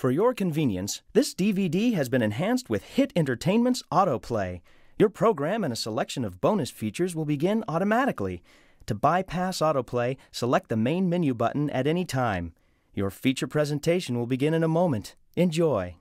For your convenience, this DVD has been enhanced with Hit Entertainment's autoplay. Your program and a selection of bonus features will begin automatically. To bypass autoplay, select the main menu button at any time. Your feature presentation will begin in a moment. Enjoy.